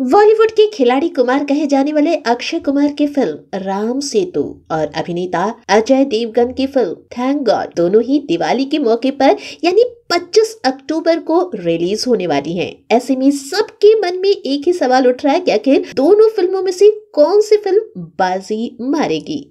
बॉलीवुड के खिलाड़ी कुमार कहे जाने वाले अक्षय कुमार की फिल्म राम सेतु और अभिनेता अजय देवगन की फिल्म थैंक गॉड दोनों ही दिवाली के मौके पर यानी 25 अक्टूबर को रिलीज होने वाली हैं। ऐसे में सबके मन में एक ही सवाल उठ रहा है कि आखिर दोनों फिल्मों में से कौन सी फिल्म बाजी मारेगी